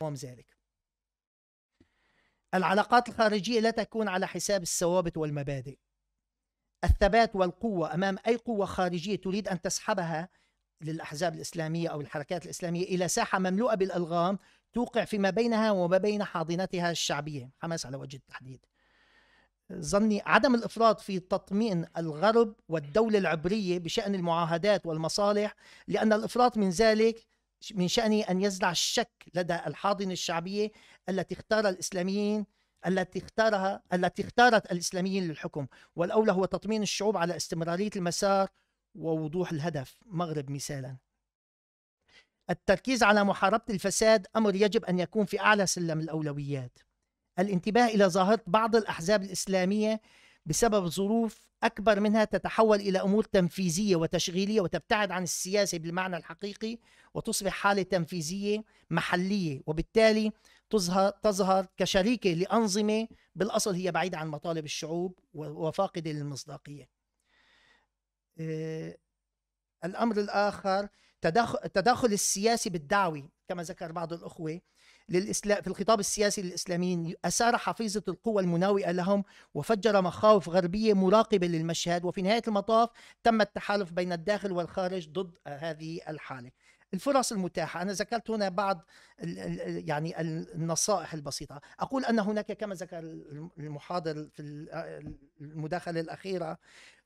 قوام ذلك العلاقات الخارجية لا تكون على حساب الثوابت والمبادئ الثبات والقوة أمام أي قوة خارجية تريد أن تسحبها للأحزاب الإسلامية أو الحركات الإسلامية إلى ساحة مملوءة بالألغام توقع فيما بينها وما بين حاضنتها الشعبية حماس على وجه التحديد ظني عدم الافراط في تطمئن الغرب والدوله العبريه بشان المعاهدات والمصالح لان الافراط من ذلك من شأنه أن يزرع الشك لدى الحاضنة الشعبية التي اختار الإسلاميين التي اختارها التي اختارت الإسلاميين للحكم والأولى هو تطمين الشعوب على استمرارية المسار ووضوح الهدف مغرب مثالا التركيز على محاربة الفساد أمر يجب أن يكون في أعلى سلم الأولويات الانتباه إلى ظاهرة بعض الأحزاب الإسلامية بسبب ظروف اكبر منها تتحول الى امور تنفيذيه وتشغيليه وتبتعد عن السياسه بالمعنى الحقيقي وتصبح حاله تنفيذيه محليه وبالتالي تظهر تظهر كشريكه لانظمه بالاصل هي بعيده عن مطالب الشعوب وفاقده للمصداقيه. آه، الامر الاخر تداخل السياسي بالدعوي كما ذكر بعض الأخوة للإسلام في الخطاب السياسي للإسلاميين أسار حفيظة القوى المناوئة لهم وفجر مخاوف غربية مراقبة للمشهد وفي نهاية المطاف تم التحالف بين الداخل والخارج ضد هذه الحالة الفرص المتاحة أنا ذكرت هنا بعض يعني النصائح البسيطة أقول أن هناك كما ذكر المحاضر في المداخلة الأخيرة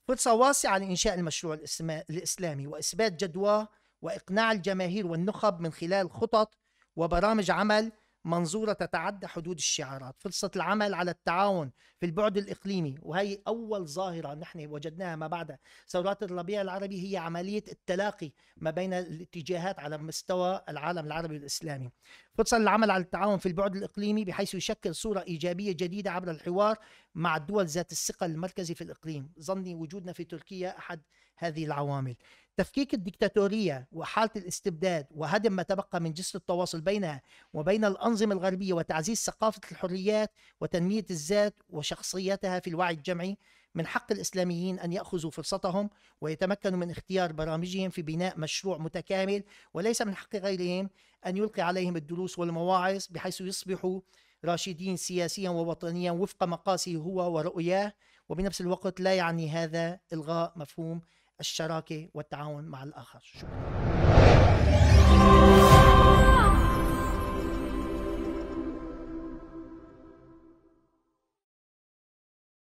فرصة واسعة لإنشاء المشروع الإسلامي وإثبات جدواه واقناع الجماهير والنخب من خلال خطط وبرامج عمل منظورة تتعدى حدود الشعارات فرصة العمل على التعاون في البعد الإقليمي وهي أول ظاهرة نحن وجدناها ما بعد ثورات الربيع العربي هي عملية التلاقي ما بين الاتجاهات على مستوى العالم العربي الإسلامي فرصة العمل على التعاون في البعد الإقليمي بحيث يشكل صورة إيجابية جديدة عبر الحوار مع الدول ذات الثقل المركزي في الإقليم ظني وجودنا في تركيا أحد هذه العوامل تفكيك الدكتاتورية وحالة الاستبداد وهدم ما تبقى من جسر التواصل بينها وبين الأنظمة الغربية وتعزيز ثقافة الحريات وتنمية الذات وشخصيتها في الوعي الجمعي من حق الإسلاميين أن يأخذوا فرصتهم ويتمكنوا من اختيار برامجهم في بناء مشروع متكامل وليس من حق غيرهم أن يلقي عليهم الدروس والمواعظ بحيث يصبحوا راشدين سياسيا ووطنيا وفق مقاسه هو ورؤياه وبنفس الوقت لا يعني هذا إلغاء مفهوم الشراكه والتعاون مع الاخر شكرا